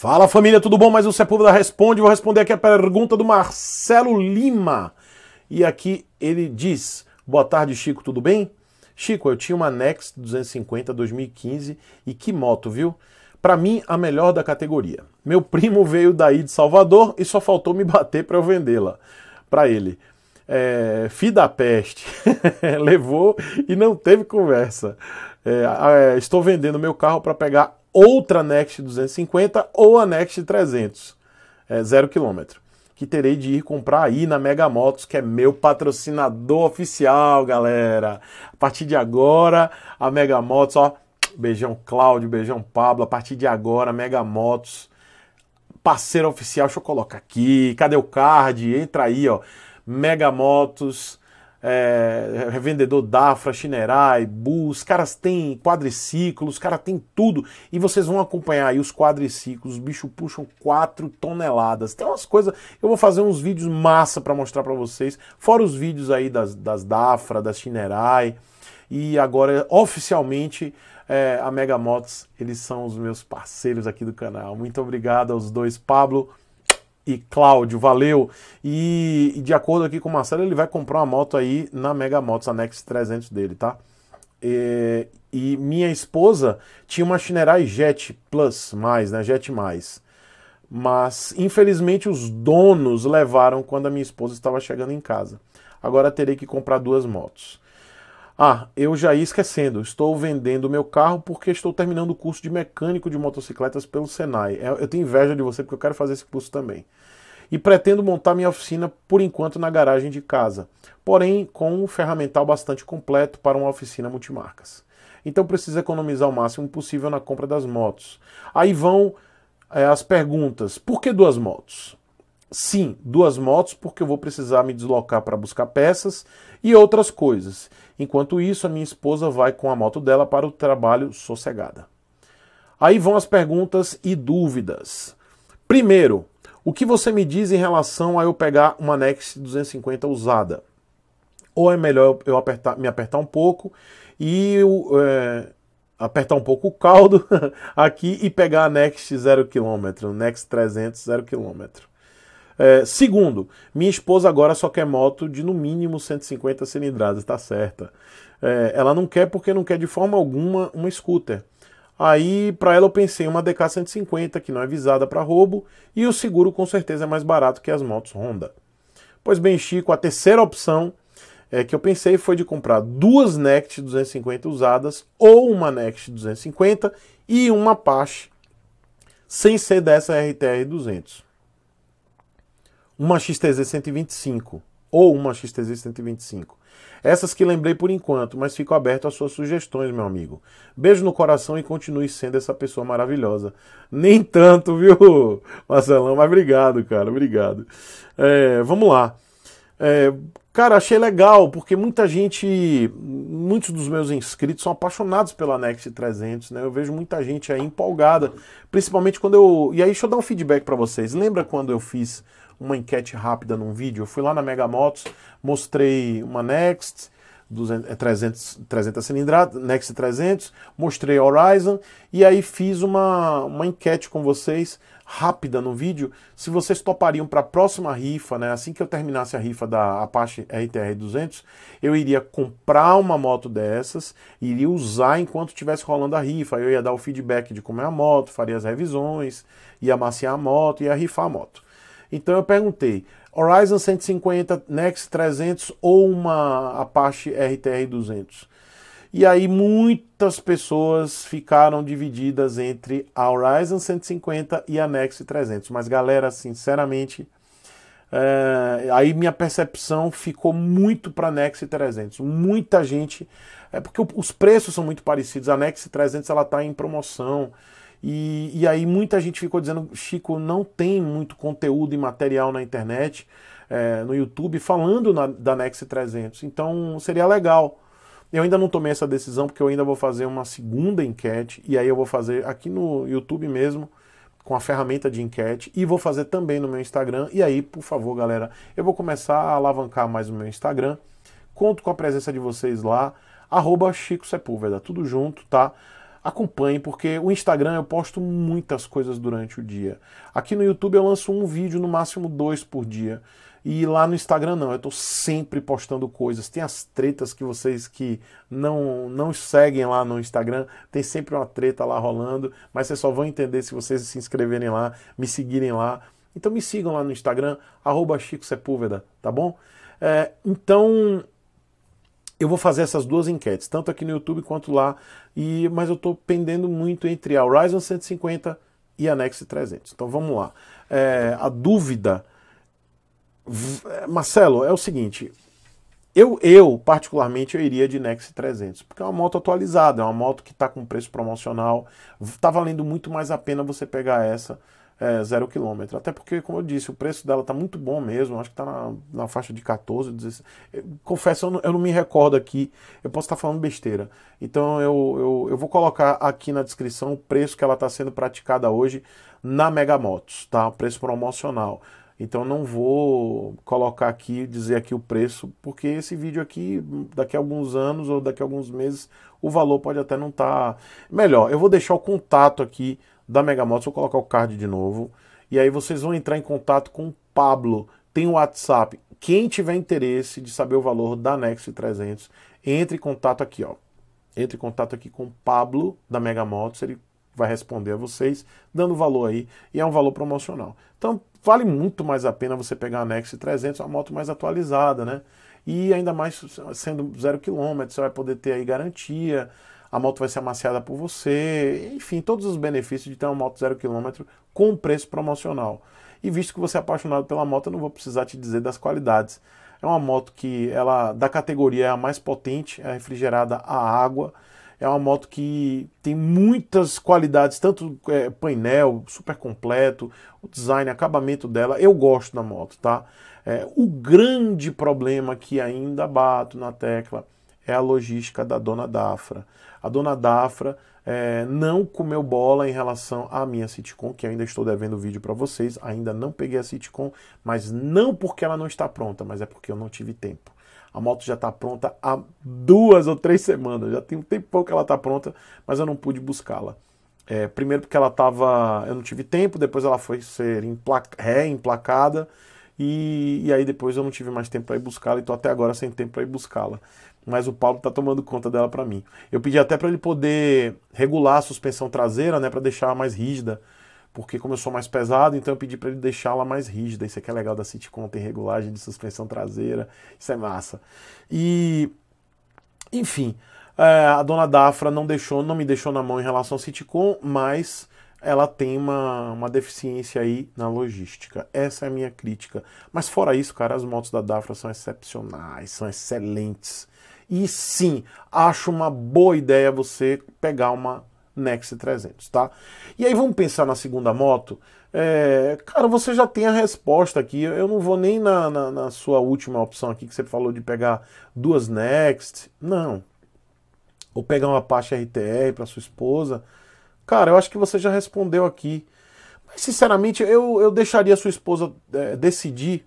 Fala família, tudo bom? Mais um Sepúlveda é Responde. Vou responder aqui a pergunta do Marcelo Lima. E aqui ele diz: Boa tarde, Chico, tudo bem? Chico, eu tinha uma Nex 250 2015 e que moto, viu? Para mim, a melhor da categoria. Meu primo veio daí de Salvador e só faltou me bater para eu vendê-la para ele. É, fi peste, levou e não teve conversa. É, é, estou vendendo meu carro para pegar outra Next 250 ou a Next 300, é, zero quilômetro, que terei de ir comprar aí na Mega Motos, que é meu patrocinador oficial, galera. A partir de agora, a Mega Motos, ó, beijão Cláudio, beijão Pablo, a partir de agora, Mega Motos, parceiro oficial, deixa eu colocar aqui, cadê o card? Entra aí, ó, Mega Motos, é, revendedor Dafra, Shinerai, Bull, os caras têm quadriciclos, os caras têm tudo. E vocês vão acompanhar aí os quadriciclos, os bichos puxam 4 toneladas. Tem umas coisas, eu vou fazer uns vídeos massa para mostrar para vocês, fora os vídeos aí das, das Dafra, das Shinerai. E agora, oficialmente, é, a Mega Motos, eles são os meus parceiros aqui do canal. Muito obrigado aos dois, Pablo e Cláudio, valeu. E, e, de acordo aqui com o Marcelo, ele vai comprar uma moto aí na Mega Motos, a Next 300 dele, tá? E, é, e minha esposa tinha uma Shinerai Jet Plus, mais, né? Jet mais. Mas, infelizmente, os donos levaram quando a minha esposa estava chegando em casa. Agora terei que comprar duas motos. Ah, eu já ia esquecendo, estou vendendo meu carro porque estou terminando o curso de mecânico de motocicletas pelo Senai. É, eu tenho inveja de você porque eu quero fazer esse curso também. E pretendo montar minha oficina por enquanto na garagem de casa, porém com um ferramental bastante completo para uma oficina multimarcas. Então preciso economizar o máximo possível na compra das motos. Aí vão é, as perguntas: por que duas motos? Sim, duas motos, porque eu vou precisar me deslocar para buscar peças e outras coisas. Enquanto isso, a minha esposa vai com a moto dela para o trabalho sossegada. Aí vão as perguntas e dúvidas. Primeiro, o que você me diz em relação a eu pegar uma Nex 250 usada? Ou é melhor eu apertar, me apertar um pouco e eu, é, apertar um pouco o caldo aqui e pegar a Next 0km, Next 300 0km? É, segundo, minha esposa agora só quer moto de no mínimo 150 cilindradas, tá certa. É, ela não quer porque não quer de forma alguma uma scooter. Aí, para ela, eu pensei uma DK 150, que não é visada para roubo, e o seguro com certeza é mais barato que as motos Honda. Pois bem, Chico, a terceira opção é, que eu pensei foi de comprar duas Next 250 usadas, ou uma Next 250 e uma Apache, sem ser dessa RTR 200 uma XTZ 125 ou uma XTZ 125. Essas que lembrei por enquanto, mas fico aberto às suas sugestões, meu amigo. Beijo no coração e continue sendo essa pessoa maravilhosa. Nem tanto, viu, Marcelão? Mas obrigado, cara, obrigado. É, vamos lá. É, cara, achei legal, porque muita gente, muitos dos meus inscritos são apaixonados pela Next 300, né? Eu vejo muita gente aí empolgada, principalmente quando eu. E aí, deixa eu dar um feedback para vocês. Lembra quando eu fiz uma enquete rápida num vídeo. Eu fui lá na Mega Motos, mostrei uma Next, 200, 300, 300 cilindrada, Next 300, mostrei Horizon e aí fiz uma, uma enquete com vocês rápida no vídeo se vocês topariam para a próxima rifa, né? Assim que eu terminasse a rifa da Apache RTR 200, eu iria comprar uma moto dessas, iria usar enquanto estivesse rolando a rifa, eu ia dar o feedback de como é a moto, faria as revisões, ia maciar a moto, e ia rifar a moto. Então eu perguntei, Horizon 150, Nex 300 ou uma Apache RTR 200? E aí muitas pessoas ficaram divididas entre a Horizon 150 e a Nex 300. Mas galera, sinceramente, é, aí minha percepção ficou muito para a Nex 300. Muita gente, é porque os preços são muito parecidos. A Nex 300 ela está em promoção. E, e aí muita gente ficou dizendo, Chico, não tem muito conteúdo e material na internet, é, no YouTube, falando na, da Nex 300. Então seria legal. Eu ainda não tomei essa decisão porque eu ainda vou fazer uma segunda enquete e aí eu vou fazer aqui no YouTube mesmo com a ferramenta de enquete e vou fazer também no meu Instagram. E aí, por favor, galera, eu vou começar a alavancar mais o meu Instagram. Conto com a presença de vocês lá. Arroba Chico Sepúlveda, tudo junto, tá? acompanhe, porque o Instagram eu posto muitas coisas durante o dia. Aqui no YouTube eu lanço um vídeo, no máximo dois por dia. E lá no Instagram não, eu estou sempre postando coisas. Tem as tretas que vocês que não não seguem lá no Instagram, tem sempre uma treta lá rolando, mas vocês só vão entender se vocês se inscreverem lá, me seguirem lá. Então me sigam lá no Instagram, arroba Chico Sepúlveda, tá bom? É, então eu vou fazer essas duas enquetes, tanto aqui no YouTube quanto lá, e mas eu estou pendendo muito entre a Horizon 150 e a Nexus 300. Então vamos lá. É, a dúvida, é, Marcelo, é o seguinte. Eu, eu, particularmente, eu iria de Nexus 300, porque é uma moto atualizada, é uma moto que está com preço promocional, está valendo muito mais a pena você pegar essa é, zero quilômetro. Até porque, como eu disse, o preço dela tá muito bom mesmo. Acho que tá na, na faixa de 14, 16. Eu, confesso, eu não, eu não, me recordo aqui. Eu posso estar tá falando besteira. Então eu, eu, eu, vou colocar aqui na descrição o preço que ela está sendo praticada hoje na Megamotos, tá? O preço promocional. Então não vou colocar aqui, dizer aqui o preço, porque esse vídeo aqui, daqui a alguns anos ou daqui a alguns meses, o valor pode até não estar. Tá... Melhor, eu vou deixar o contato aqui da Megamotos. Vou colocar o card de novo. E aí vocês vão entrar em contato com o Pablo. Tem o WhatsApp. Quem tiver interesse de saber o valor da Next 300, entre em contato aqui, ó. Entre em contato aqui com o Pablo da Megamotos. Ele vai responder a vocês, dando valor aí. E é um valor promocional. Então, vale muito mais a pena você pegar a Next 300, uma moto mais atualizada, né? E ainda mais sendo zero quilômetro, você vai poder ter aí garantia a moto vai ser amaciada por você, enfim, todos os benefícios de ter uma moto zero quilômetro com preço promocional. E visto que você é apaixonado pela moto, eu não vou precisar te dizer das qualidades. É uma moto que ela da categoria é a mais potente, é refrigerada a água. É uma moto que tem muitas qualidades, tanto é, painel super completo, o design, acabamento dela. Eu gosto da moto, tá? É, o grande problema que ainda bato na tecla é a logística da dona Dafra. A dona Dafra é, não comeu bola em relação à minha sitcom, que ainda estou devendo o vídeo para vocês, ainda não peguei a sitcom, mas não porque ela não está pronta, mas é porque eu não tive tempo. A moto já está pronta há duas ou três semanas, já tem um tempão que ela está pronta, mas eu não pude buscá-la. É, primeiro porque ela estava, eu não tive tempo, depois ela foi ser emplaca, reemplacada, e, e aí depois eu não tive mais tempo para ir buscá-la e estou até agora sem tempo para ir buscá-la mas o Paulo está tomando conta dela para mim. Eu pedi até para ele poder regular a suspensão traseira, né, para deixar mais rígida, porque como eu sou mais pesado, então eu pedi para ele deixá-la mais rígida. Isso aqui é legal da Citicom tem regulagem de suspensão traseira, isso é massa. E, enfim, é, a dona Dafra não deixou, não me deixou na mão em relação ao Citicon, mas ela tem uma, uma deficiência aí na logística. Essa é a minha crítica. Mas fora isso, cara, as motos da Dafra são excepcionais, são excelentes. E sim, acho uma boa ideia você pegar uma Nex 300, tá? E aí vamos pensar na segunda moto. É, cara, você já tem a resposta aqui. Eu não vou nem na, na, na, sua última opção aqui que você falou de pegar duas Next. Não. Ou pegar uma Apache RTR para sua esposa. Cara, eu acho que você já respondeu aqui. Mas sinceramente, eu, eu deixaria sua esposa é, decidir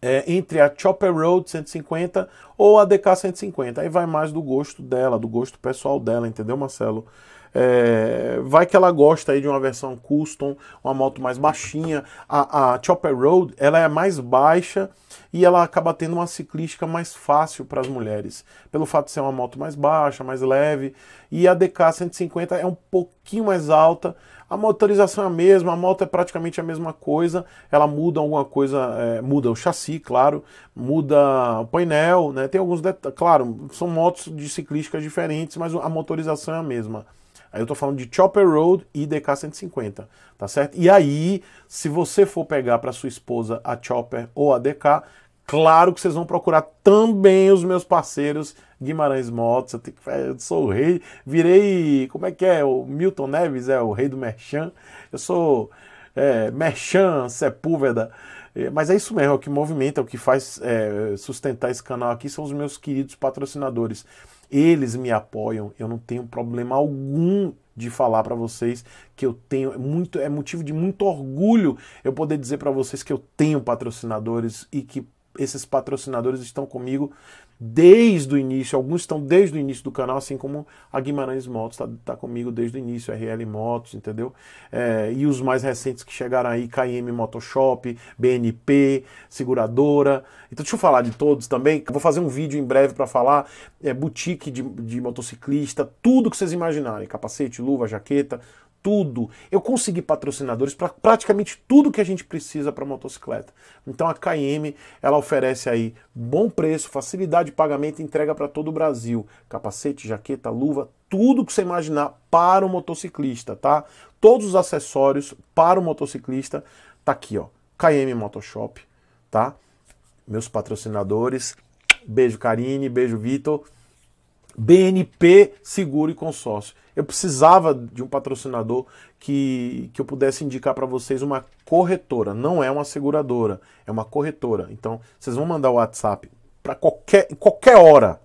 é, entre a Chopper Road 150 ou a DK 150. Aí vai mais do gosto dela, do gosto pessoal dela, entendeu, Marcelo? É, vai que ela gosta aí de uma versão custom, uma moto mais baixinha. A, a Chopper Road ela é mais baixa e ela acaba tendo uma ciclística mais fácil para as mulheres, pelo fato de ser uma moto mais baixa, mais leve. E a DK 150 é um pouquinho mais alta. A motorização é a mesma, a moto é praticamente a mesma coisa. Ela muda alguma coisa, é, muda o chassi, claro, muda o painel, né? Tem alguns detalhes, claro, são motos de ciclísticas diferentes, mas a motorização é a mesma. Aí eu tô falando de Chopper Road e DK150, tá certo? E aí, se você for pegar para sua esposa a Chopper ou a DK, claro que vocês vão procurar também os meus parceiros Guimarães Motos. Eu, tenho, é, eu sou o rei, virei, como é que é? O Milton Neves é o rei do Merchan. Eu sou é, Merchan, Sepúlveda. É, mas é isso mesmo, é o que movimenta, é o que faz é, sustentar esse canal aqui são os meus queridos patrocinadores. Eles me apoiam, eu não tenho problema algum de falar para vocês que eu tenho é muito é motivo de muito orgulho eu poder dizer para vocês que eu tenho patrocinadores e que esses patrocinadores estão comigo desde o início, alguns estão desde o início do canal, assim como a Guimarães Motos está tá comigo desde o início, RL Motos, entendeu? É, e os mais recentes que chegaram aí, KM Motoshop, BNP, Seguradora. Então deixa eu falar de todos também. Vou fazer um vídeo em breve para falar, é, boutique de, de motociclista, tudo que vocês imaginarem, capacete, luva, jaqueta, tudo. Eu consegui patrocinadores para praticamente tudo que a gente precisa para motocicleta. Então a KM, ela oferece aí bom preço, facilidade de pagamento e entrega para todo o Brasil. Capacete, jaqueta, luva, tudo que você imaginar para o motociclista, tá? Todos os acessórios para o motociclista tá aqui, ó. KM Motoshop, tá? Meus patrocinadores. Beijo Karine, beijo Vitor. BNP Seguro e Consórcio. Eu precisava de um patrocinador que, que eu pudesse indicar para vocês uma corretora. Não é uma seguradora, é uma corretora. Então, vocês vão mandar o WhatsApp para qualquer, qualquer hora.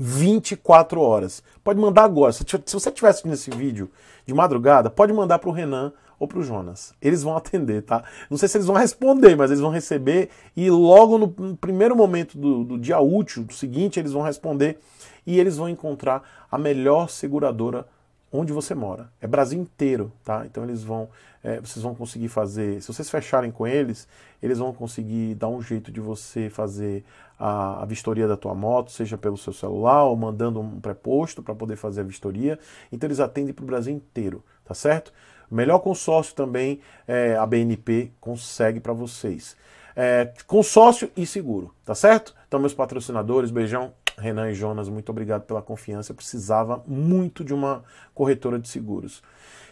24 horas. Pode mandar agora. Se, se você estivesse nesse vídeo de madrugada, pode mandar para o Renan ou para o Jonas. Eles vão atender, tá? Não sei se eles vão responder, mas eles vão receber e logo no, primeiro momento do, do dia útil, do seguinte, eles vão responder e eles vão encontrar a melhor seguradora onde você mora. É Brasil inteiro, tá? Então eles vão, é, vocês vão conseguir fazer, se vocês fecharem com eles, eles vão conseguir dar um jeito de você fazer a, a vistoria da tua moto, seja pelo seu celular ou mandando um preposto para poder fazer a vistoria. Então eles atendem para o Brasil inteiro tá certo? melhor consórcio também é, a BNP consegue para vocês. É, consórcio e seguro, tá certo? Então, meus patrocinadores, beijão. Renan e Jonas, muito obrigado pela confiança. Eu precisava muito de uma corretora de seguros.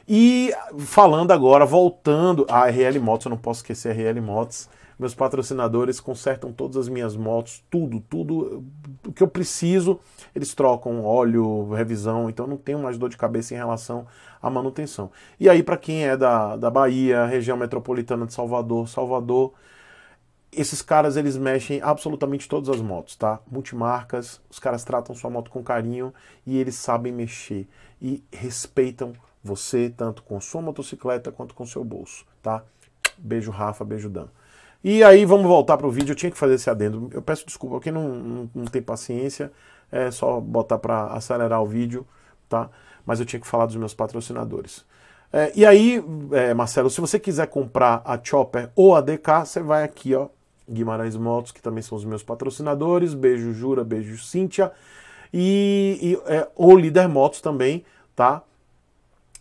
E falando agora, voltando à RL Motos, eu não posso esquecer a RL Motos meus patrocinadores consertam todas as minhas motos, tudo, tudo o que eu preciso, eles trocam óleo, revisão, então não tenho mais dor de cabeça em relação à manutenção. E aí, para quem é da, da Bahia, região metropolitana de Salvador, Salvador, esses caras eles mexem absolutamente todas as motos, tá? Multimarcas, os caras tratam sua moto com carinho e eles sabem mexer e respeitam você tanto com sua motocicleta quanto com seu bolso, tá? Beijo Rafa, beijo Dan. E aí vamos voltar para o vídeo, eu tinha que fazer esse adendo. Eu peço desculpa, quem não, não, não tem paciência, é só botar para acelerar o vídeo, tá? Mas eu tinha que falar dos meus patrocinadores. É, e aí, é, Marcelo, se você quiser comprar a Chopper ou a DK, você vai aqui, ó, Guimarães Motos, que também são os meus patrocinadores. Beijo Jura, beijo Cíntia. E, e é, ou Líder Motos também, tá?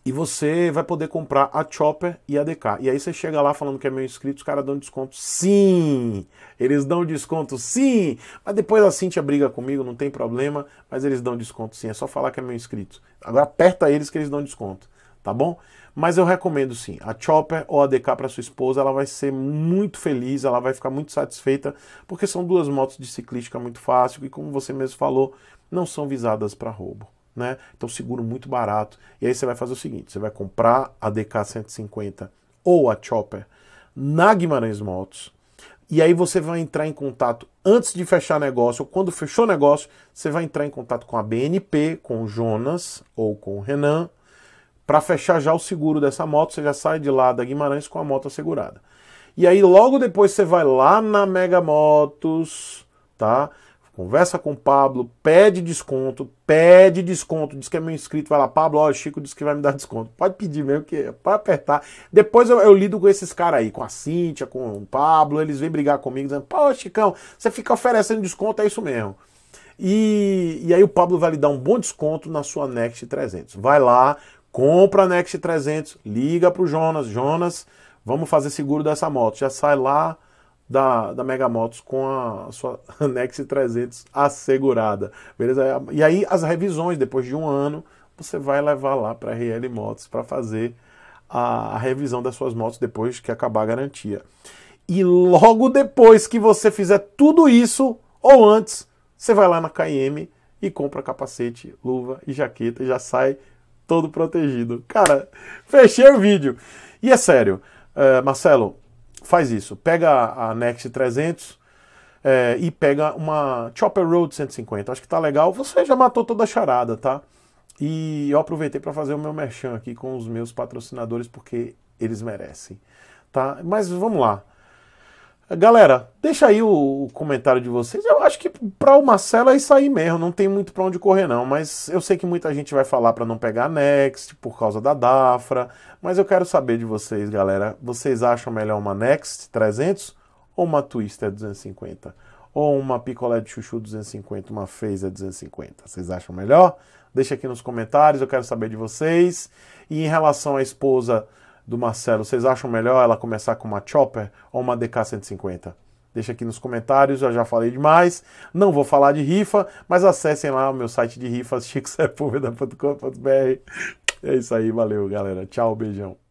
E você vai poder comprar a Chopper e a DK. E aí você chega lá falando que é meu inscrito, os caras dão desconto. Sim! Eles dão desconto, sim! Mas depois a Cintia briga comigo, não tem problema, mas eles dão desconto sim. É só falar que é meu inscrito. Agora aperta eles que eles dão desconto, tá bom? Mas eu recomendo sim, a Chopper ou a DK para sua esposa, ela vai ser muito feliz, ela vai ficar muito satisfeita, porque são duas motos de ciclística muito fácil e como você mesmo falou, não são visadas para roubo né? Então seguro muito barato. E aí você vai fazer o seguinte, você vai comprar a DK 150 ou a Chopper na Guimarães Motos. E aí você vai entrar em contato antes de fechar negócio, ou quando fechou negócio, você vai entrar em contato com a BNP, com o Jonas ou com o Renan, para fechar já o seguro dessa moto, você já sai de lá da Guimarães com a moto assegurada. E aí logo depois você vai lá na Mega Motos, tá? Conversa com o Pablo, pede desconto, pede desconto, diz que é meu inscrito, vai lá, Pablo, ó, Chico disse que vai me dar desconto. Pode pedir mesmo, que pode apertar. Depois eu, eu lido com esses caras aí, com a Cíntia, com o Pablo, eles vêm brigar comigo, dizendo, pô, Chicão, você fica oferecendo desconto, é isso mesmo. E, e aí o Pablo vai lhe dar um bom desconto na sua Next 300. Vai lá, compra a Next 300, liga pro Jonas, Jonas, vamos fazer seguro dessa moto. Já sai lá, da, da Mega Motos com a sua Nex 300 assegurada. Beleza? E aí as revisões, depois de um ano, você vai levar lá para a RL Motos para fazer a, a revisão das suas motos depois que acabar a garantia. E logo depois que você fizer tudo isso, ou antes, você vai lá na KM e compra capacete, luva e jaqueta e já sai todo protegido. Cara, fechei o vídeo. E é sério, uh, Marcelo, faz isso. Pega a, Nex Next 300 é, eh, e pega uma Chopper Road 150. Acho que tá legal. Você já matou toda a charada, tá? E eu aproveitei para fazer o meu merchan aqui com os meus patrocinadores, porque eles merecem, tá? Mas vamos lá. Galera, deixa aí o, comentário de vocês. Eu acho que para o Marcelo é isso aí mesmo, não tem muito para onde correr não, mas eu sei que muita gente vai falar para não pegar a Next por causa da Dafra, mas eu quero saber de vocês, galera. Vocês acham melhor uma Next 300 ou uma Twister 250? Ou uma picolé de chuchu 250, uma Phaser 250? Vocês acham melhor? Deixa aqui nos comentários, eu quero saber de vocês. E em relação à esposa do Marcelo, vocês acham melhor ela começar com uma Chopper ou uma DK150? Deixa aqui nos comentários, eu já falei demais, não vou falar de rifa, mas acessem lá o meu site de rifas, chicosepulveda.com.br. É isso aí, valeu galera, tchau, beijão.